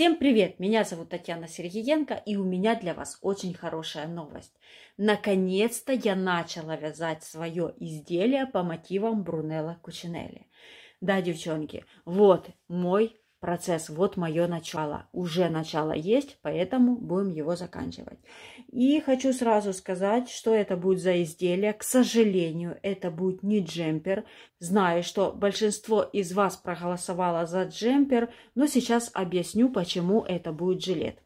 Всем привет! Меня зовут Татьяна Сергеенко, и у меня для вас очень хорошая новость. Наконец-то я начала вязать свое изделие по мотивам Брунелла Кучинелли. Да, девчонки, вот мой процесс, вот мое начало. Уже начало есть, поэтому будем его заканчивать. И хочу сразу сказать, что это будет за изделие. К сожалению, это будет не джемпер. Знаю, что большинство из вас проголосовало за джемпер, но сейчас объясню, почему это будет жилет.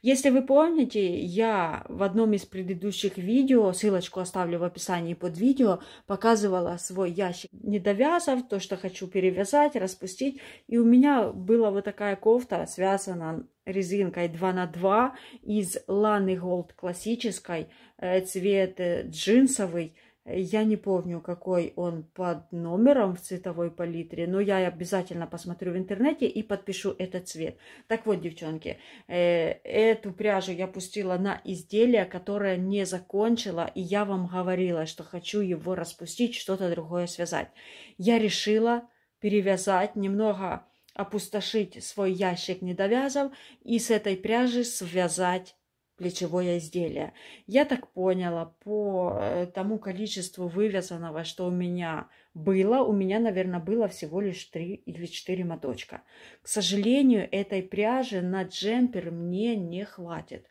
Если вы помните, я в одном из предыдущих видео, ссылочку оставлю в описании под видео, показывала свой ящик недовязов, то, что хочу перевязать, распустить. И у меня была вот такая кофта, связана резинкой 2 на 2 из Ланы Голд классической, э, цвет э, джинсовый, я не помню, какой он под номером в цветовой палитре, но я обязательно посмотрю в интернете и подпишу этот цвет. Так вот, девчонки, э, эту пряжу я пустила на изделие, которое не закончила, и я вам говорила, что хочу его распустить, что-то другое связать. Я решила перевязать немного опустошить свой ящик недовязов и с этой пряжи связать плечевое изделие. Я так поняла по э, тому количеству вывязанного, что у меня было. У меня, наверное, было всего лишь 3 или 4 моточка. К сожалению, этой пряжи на джемпер мне не хватит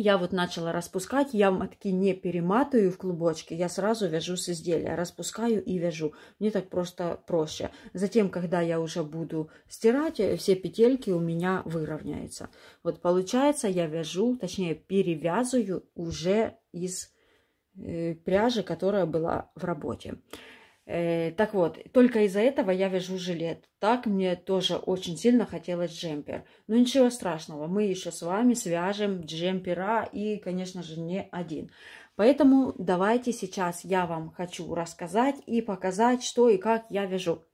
я вот начала распускать, я мотки не перематываю в клубочки, я сразу вяжу с изделия, распускаю и вяжу. Мне так просто проще. Затем, когда я уже буду стирать, э, все петельки у меня выровняются. Вот получается, я вяжу, точнее перевязываю уже из э, пряжи, которая была в работе. Э, так вот, только из-за этого я вяжу жилет. Так мне тоже очень сильно хотелось джемпер. Но ничего страшного, мы еще с вами свяжем джемпера и, конечно же, не один. Поэтому давайте сейчас я вам хочу рассказать и показать, что и как я вяжу.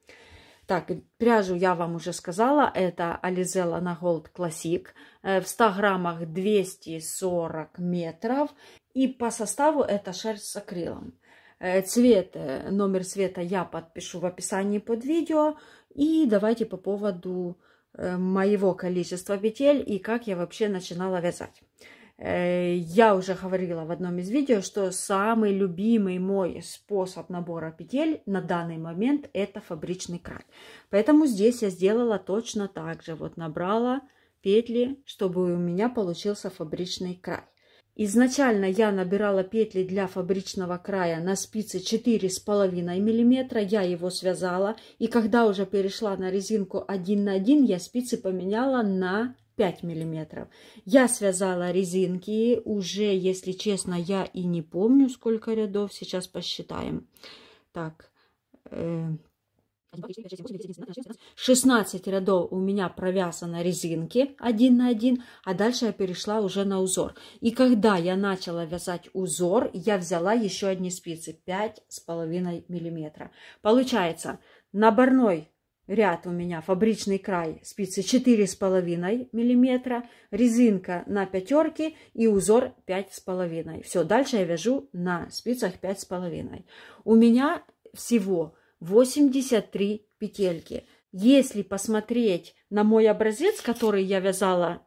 Так, пряжу я вам уже сказала, это Alizella на Gold Classic. Э, в 100 граммах 240 метров. И по составу это шерсть с акрилом. Э, цвет, э, номер цвета я подпишу в описании под видео. И давайте по поводу э, моего количества петель и как я вообще начинала вязать. Я уже говорила в одном из видео, что самый любимый мой способ набора петель на данный момент это фабричный край. Поэтому здесь я сделала точно так же. Вот набрала петли, чтобы у меня получился фабричный край. Изначально я набирала петли для фабричного края на спице 4,5 мм, я его связала, и когда уже перешла на резинку 1 на 1, я спицы поменяла на 5 миллиметров. Я связала резинки, уже, если честно, я и не помню, сколько рядов, сейчас посчитаем. Так, э, 16 а рядов у меня провязано резинки один на один, а дальше я перешла уже на узор. И когда я начала вязать узор, я взяла еще одни спицы 5,5 миллиметра. Получается, наборной ряд у меня фабричный край спицы 4,5 миллиметра, резинка на пятерке и узор 5,5. Все, дальше я вяжу на спицах 5,5. У меня всего 83 петельки. Если посмотреть на мой образец, который я вязала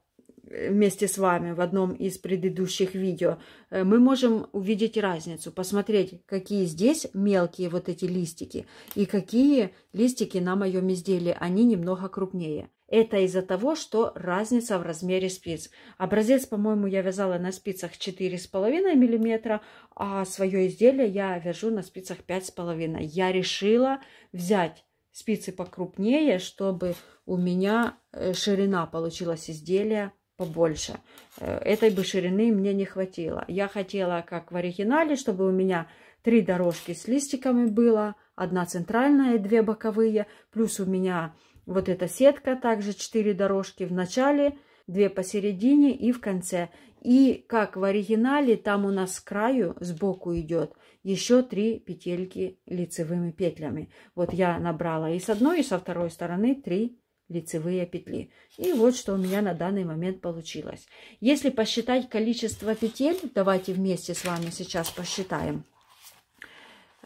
э, вместе с вами в одном из предыдущих видео, э, мы можем увидеть разницу, посмотреть, какие здесь мелкие вот эти листики и какие листики на моем изделии, они немного крупнее. Это из-за того, что разница в размере спиц. Образец, по-моему, я вязала на спицах 4,5 мм, а свое изделие я вяжу на спицах 5,5 Я решила взять спицы покрупнее, чтобы у меня э, ширина получилась изделия побольше. Э, этой бы ширины мне не хватило. Я хотела, как в оригинале, чтобы у меня три дорожки с листиками было, одна центральная и две боковые, плюс у меня вот эта сетка, также 4 дорожки в начале, 2 посередине и в конце. И как в оригинале, там у нас с краю, сбоку идет еще 3 петельки лицевыми петлями. Вот я набрала и с одной, и со второй стороны 3 лицевые петли. И вот что у меня на данный момент получилось. Если посчитать количество петель, давайте вместе с вами сейчас посчитаем.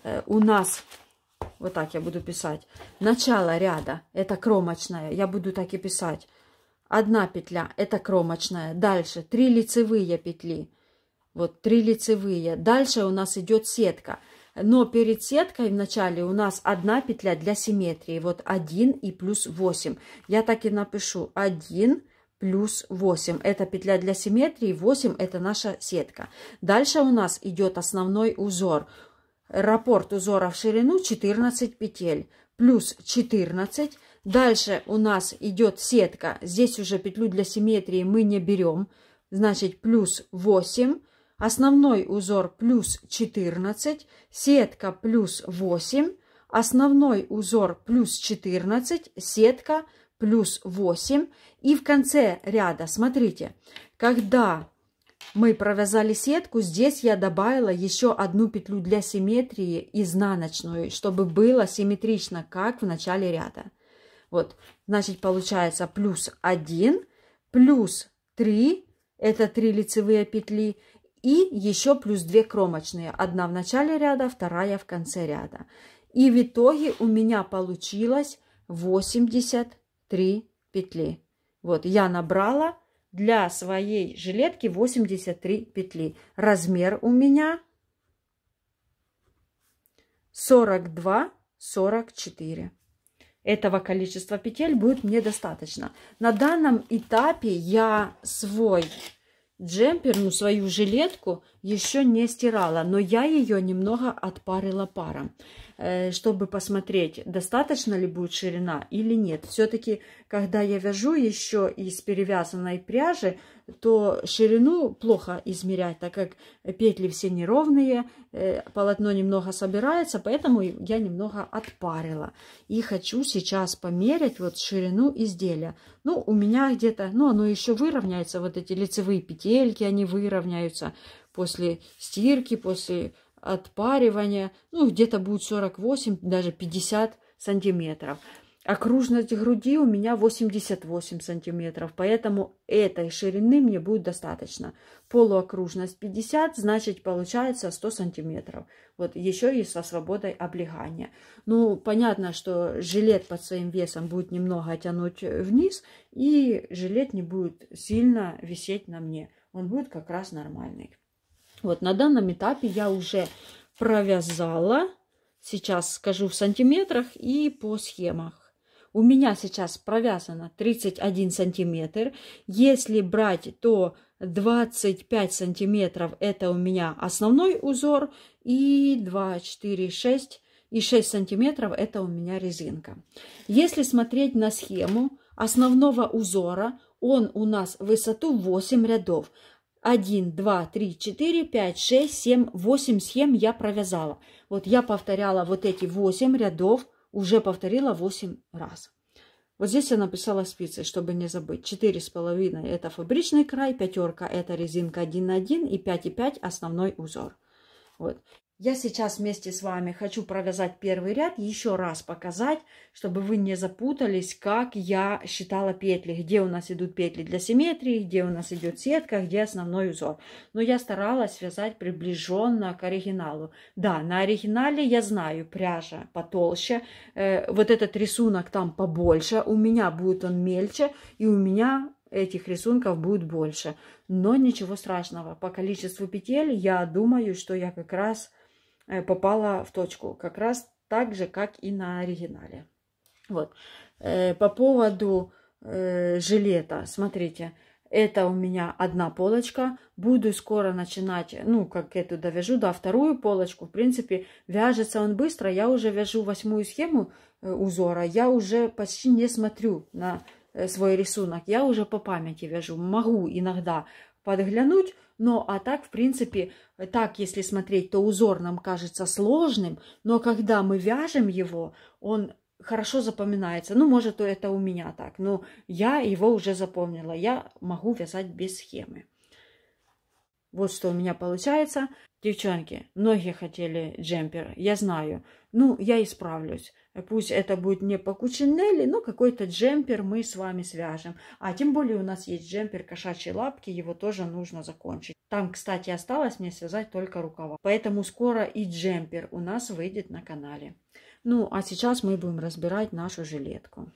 Э, у нас вот так я буду писать. Начало ряда – это кромочная. Я буду так и писать. Одна петля – это кромочная. Дальше три лицевые петли. Вот три лицевые. Дальше у нас идет сетка. Но перед сеткой вначале у нас одна петля для симметрии. Вот один и плюс восемь. Я так и напишу один плюс восемь. Это петля для симметрии, Восемь – это наша сетка. Дальше у нас идет основной узор раппорт узора в ширину 14 петель плюс 14. Дальше у нас идет сетка. Здесь уже петлю для симметрии мы не берем. Значит, плюс 8. Основной узор плюс 14. Сетка плюс 8. Основной узор плюс 14. Сетка плюс 8. И в конце ряда, смотрите, когда мы провязали сетку, здесь я добавила еще одну петлю для симметрии изнаночную, чтобы было симметрично, как в начале ряда. Вот, значит, получается плюс 1, плюс 3, это 3 лицевые петли, и еще плюс 2 кромочные, одна в начале ряда, вторая в конце ряда. И в итоге у меня получилось 83 петли. Вот, я набрала для своей жилетки 83 петли. Размер у меня 42-44. Этого количества петель будет мне достаточно. На данном этапе я свой джемпер, ну свою жилетку еще не стирала, но я ее немного отпарила паром, э, чтобы посмотреть, достаточно ли будет ширина или нет. Все-таки, когда я вяжу еще из перевязанной пряжи, то ширину плохо измерять, так как петли все неровные, э, полотно немного собирается, поэтому я немного отпарила. И хочу сейчас померить вот ширину изделия. Ну, у меня где-то, ну, оно еще выровняется, вот эти лицевые петельки, они выровняются после стирки, после отпаривания, ну, где-то будет 48, даже 50 сантиметров. Окружность груди у меня 88 сантиметров, поэтому этой ширины мне будет достаточно. Полуокружность 50, значит получается 100 сантиметров. Вот еще и со свободой облегания. Ну, понятно, что жилет под своим весом будет немного тянуть вниз, и жилет не будет сильно висеть на мне. Он будет как раз нормальный. Вот на данном этапе я уже провязала. Сейчас скажу в сантиметрах и по схемах. У меня сейчас провязано 31 сантиметр. Если брать, то 25 сантиметров это у меня основной узор. И 2, 4, 6 и 6 сантиметров это у меня резинка. Если смотреть на схему основного узора, он у нас высоту 8 рядов. 1, 2, 3, 4, 5, 6, 7, 8 схем я провязала. Вот я повторяла вот эти 8 рядов, уже повторила 8 раз. Вот здесь я написала спицы, чтобы не забыть. 4,5 это фабричный край, пятерка это резинка 1 на 1 и 5,5 основной узор. Вот. Я сейчас вместе с вами хочу провязать первый ряд, еще раз показать, чтобы вы не запутались, как я считала петли, где у нас идут петли для симметрии, где у нас идет сетка, где основной узор. Но я старалась связать приближенно к оригиналу. Да, на оригинале я знаю, пряжа потолще, э, вот этот рисунок там побольше, у меня будет он мельче, и у меня этих рисунков будет больше. Но ничего страшного, по количеству петель я думаю, что я как раз Э, попала в точку. Как раз так же, как и на оригинале. Вот. Э, по поводу э, жилета, смотрите, это у меня одна полочка. Буду скоро начинать, ну, как эту довяжу, да, вторую полочку. В принципе, вяжется он быстро. Я уже вяжу восьмую схему узора. Я уже почти не смотрю на свой рисунок. Я уже по памяти вяжу. Могу иногда подглянуть, но а так, в принципе, так, если смотреть, то узор нам кажется сложным, но когда мы вяжем его, он хорошо запоминается. Ну, может, это у меня так, но я его уже запомнила. Я могу вязать без схемы. Вот что у меня получается. Девчонки, многие хотели джемпер, я знаю. Ну, я исправлюсь. Пусть это будет не по кучинели, но какой-то джемпер мы с вами свяжем. А тем более у нас есть джемпер кошачьи лапки, его тоже нужно закончить. Там, кстати, осталось мне связать только рукава. Поэтому скоро и джемпер у нас выйдет на канале. Ну, а сейчас мы будем разбирать нашу жилетку.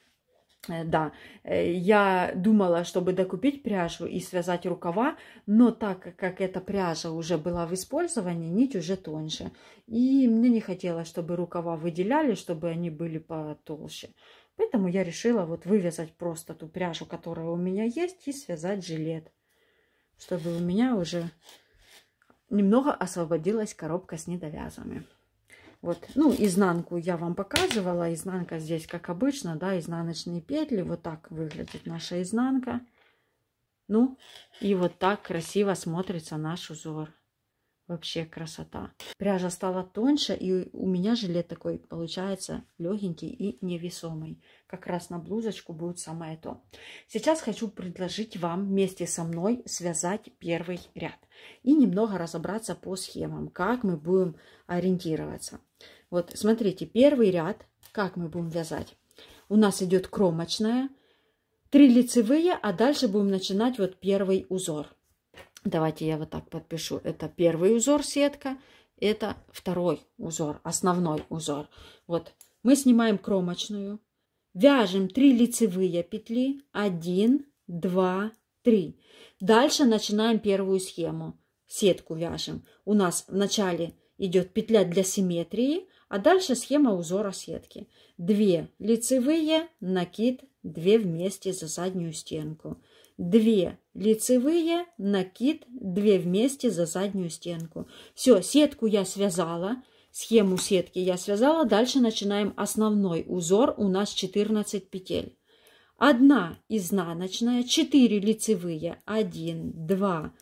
Э, да, э, я думала, чтобы докупить пряжу и связать рукава, но так как эта пряжа уже была в использовании, нить уже тоньше. И мне не хотелось, чтобы рукава выделяли, чтобы они были потолще. Поэтому я решила вот вывязать просто ту пряжу, которая у меня есть, и связать жилет, чтобы у меня уже немного освободилась коробка с недовязами. Вот, ну, изнанку я вам показывала. Изнанка здесь, как обычно, да, изнаночные петли. Вот так выглядит наша изнанка. Ну, и вот так красиво смотрится наш узор. Вообще красота. Пряжа стала тоньше, и у меня жилет такой получается легенький и невесомый. Как раз на блузочку будет самое то. Сейчас хочу предложить вам вместе со мной связать первый ряд. И немного разобраться по схемам, как мы будем ориентироваться. Вот, смотрите, первый ряд, как мы будем вязать. У нас идет кромочная, 3 лицевые, а дальше будем начинать вот первый узор. Давайте я вот так подпишу. Это первый узор сетка, это второй узор, основной узор. Вот, мы снимаем кромочную, вяжем 3 лицевые петли, 1, 2, 3. Дальше начинаем первую схему, сетку вяжем. У нас в начале идет петля для симметрии, а дальше схема узора сетки. Две лицевые, накид, две вместе за заднюю стенку. Две лицевые, накид, две вместе за заднюю стенку. Все, сетку я связала, схему сетки я связала. Дальше начинаем основной узор, у нас 14 петель. Одна изнаночная, 4 лицевые, 1, 2,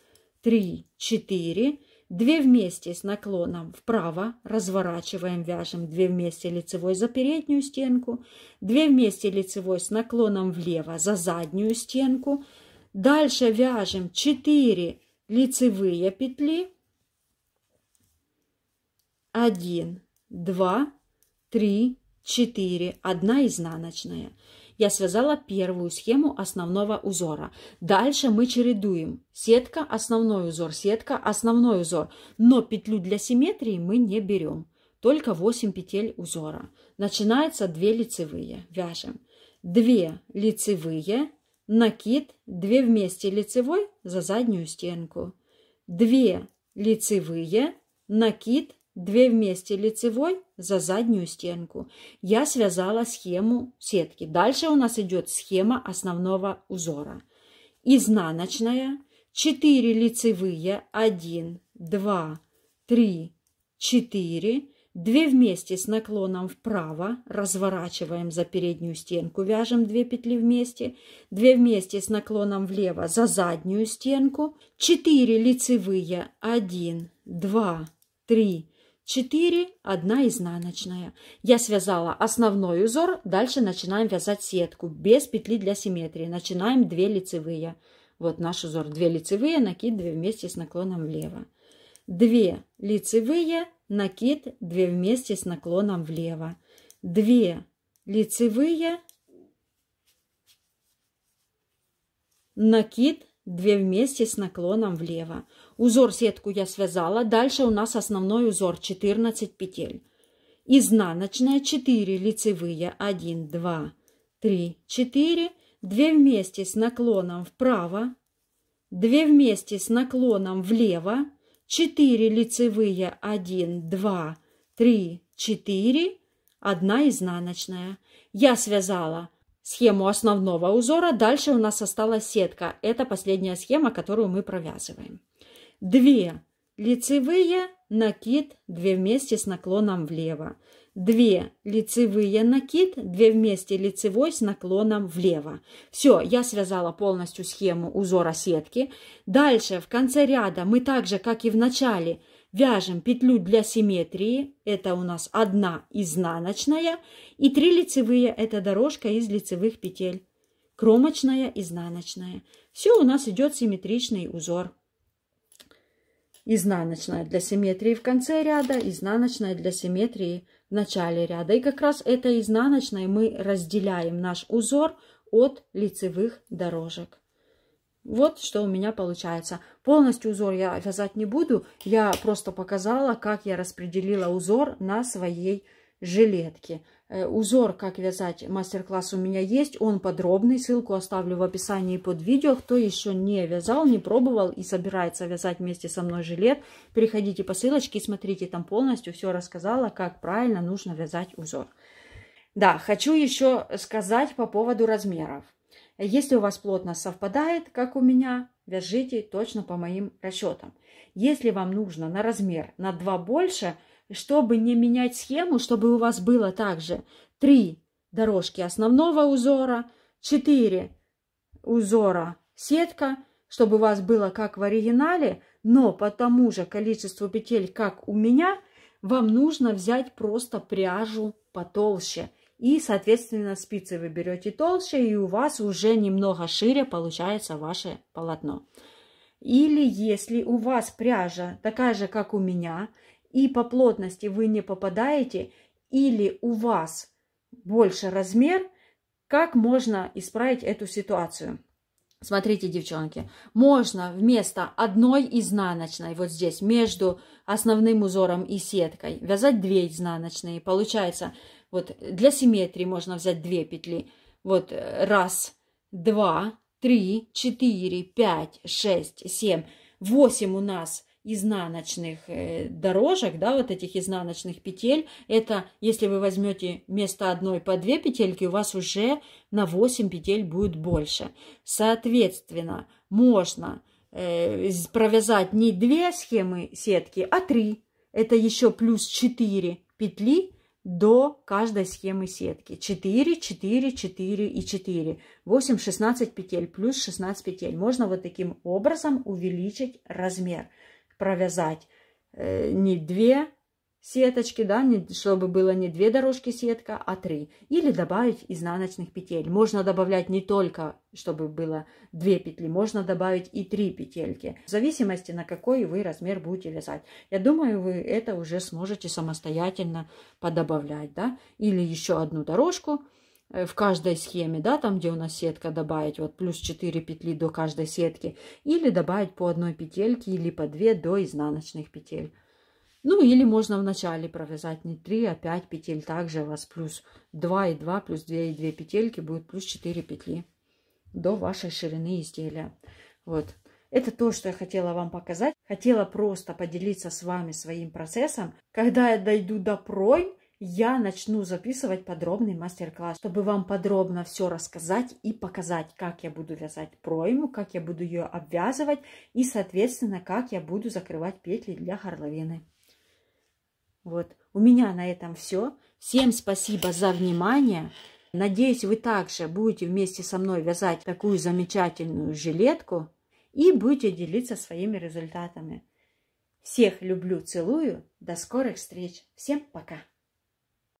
3, 4 две вместе с наклоном вправо, разворачиваем, вяжем две вместе лицевой за переднюю стенку, две вместе лицевой с наклоном влево за заднюю стенку. Дальше вяжем 4 лицевые петли. 1, 2, 3, 4, одна изнаночная я связала первую схему основного узора. Дальше мы чередуем. Сетка, основной узор, сетка, основной узор. Но петлю для симметрии мы не берем. Только 8 петель узора. Начинается 2 лицевые. Вяжем. 2 лицевые, накид, 2 вместе лицевой за заднюю стенку. 2 лицевые, накид, 2 вместе лицевой за заднюю стенку. Я связала схему сетки. Дальше у нас идет схема основного узора. Изнаночная, 4 лицевые, 1, 2, 3, 4, 2 вместе с наклоном вправо, разворачиваем за переднюю стенку, вяжем 2 петли вместе, 2 вместе с наклоном влево за заднюю стенку, 4 лицевые, 1, 2, 3, 4, 1 изнаночная. Я связала основной узор, дальше начинаем вязать сетку без петли для симметрии. Начинаем 2 лицевые. Вот наш узор 2 лицевые, накид 2 вместе с наклоном влево. 2 лицевые, накид 2 вместе с наклоном влево. 2 лицевые, накид 2 вместе с наклоном влево. Узор сетку я связала. Дальше у нас основной узор 14 петель. Изнаночная 4, лицевые 1, 2, 3, 4. 2 вместе с наклоном вправо, 2 вместе с наклоном влево, 4 лицевые 1, 2, 3, 4, 1 изнаночная. Я связала схему основного узора, дальше у нас осталась сетка. Это последняя схема, которую мы провязываем. 2. Лицевые накид, 2 вместе с наклоном влево. 2 лицевые накид, 2 вместе лицевой с наклоном влево. Все, я связала полностью схему узора сетки. Дальше в конце ряда мы так же, как и в начале, вяжем петлю для симметрии. Это у нас одна изнаночная и 3 лицевые. Это дорожка из лицевых петель. Кромочная, изнаночная. Все у нас идет симметричный узор изнаночная для симметрии в конце ряда, изнаночная для симметрии в начале ряда. И как раз этой изнаночной мы разделяем наш узор от лицевых дорожек. Вот что у меня получается. Полностью узор я вязать не буду. Я просто показала, как я распределила узор на своей жилетке. Э, узор, как вязать, мастер-класс у меня есть, он подробный, ссылку оставлю в описании под видео. Кто еще не вязал, не пробовал и собирается вязать вместе со мной жилет, переходите по ссылочке и смотрите, там полностью все рассказала, как правильно нужно вязать узор. Да, хочу еще сказать по поводу размеров. Если у вас плотно совпадает, как у меня, вяжите точно по моим расчетам. Если вам нужно на размер на 2 больше – чтобы не менять схему, чтобы у вас было также три дорожки основного узора, четыре узора сетка, чтобы у вас было как в оригинале, но по тому же количеству петель, как у меня, вам нужно взять просто пряжу потолще. И, соответственно, спицы вы берете толще, и у вас уже немного шире получается ваше полотно. Или если у вас пряжа такая же, как у меня, и по плотности вы не попадаете, или у вас больше размер, как можно исправить эту ситуацию? Смотрите, девчонки, можно вместо одной изнаночной, вот здесь, между основным узором и сеткой, вязать две изнаночные. Получается, вот для симметрии можно взять две петли. Вот э, раз, два, три, четыре, пять, шесть, семь, восемь у нас изнаночных э, дорожек, да, вот этих изнаночных петель, это если вы возьмете вместо одной по две петельки, у вас уже на 8 петель будет больше. Соответственно, можно э, провязать не две схемы сетки, а три. Это еще плюс 4 петли до каждой схемы сетки. 4, 4, 4 и 4. 8, 16 петель плюс 16 петель. Можно вот таким образом увеличить размер провязать э, не две сеточки, да, не, чтобы было не две дорожки сетка, а три. Или добавить изнаночных петель. Можно добавлять не только, чтобы было две петли, можно добавить и три петельки. В зависимости на какой вы размер будете вязать. Я думаю, вы это уже сможете самостоятельно подобавлять, да. Или еще одну дорожку Э, в каждой схеме, да, там, где у нас сетка, добавить вот плюс 4 петли до каждой сетки, или добавить по одной петельке или по две до изнаночных петель. Ну, или можно вначале провязать не 3, а 5 петель. Также у вас плюс 2 и 2, плюс 2 и 2 петельки будет плюс 4 петли до вашей ширины изделия. Вот. Это то, что я хотела вам показать. Хотела просто поделиться с вами своим процессом. Когда я дойду до прой, я начну записывать подробный мастер-класс, чтобы вам подробно все рассказать и показать, как я буду вязать пройму, как я буду ее обвязывать и, соответственно, как я буду закрывать петли для горловины. Вот. У меня на этом все. Всем спасибо за внимание. Надеюсь, вы также будете вместе со мной вязать такую замечательную жилетку и будете делиться своими результатами. Всех люблю, целую. До скорых встреч. Всем пока.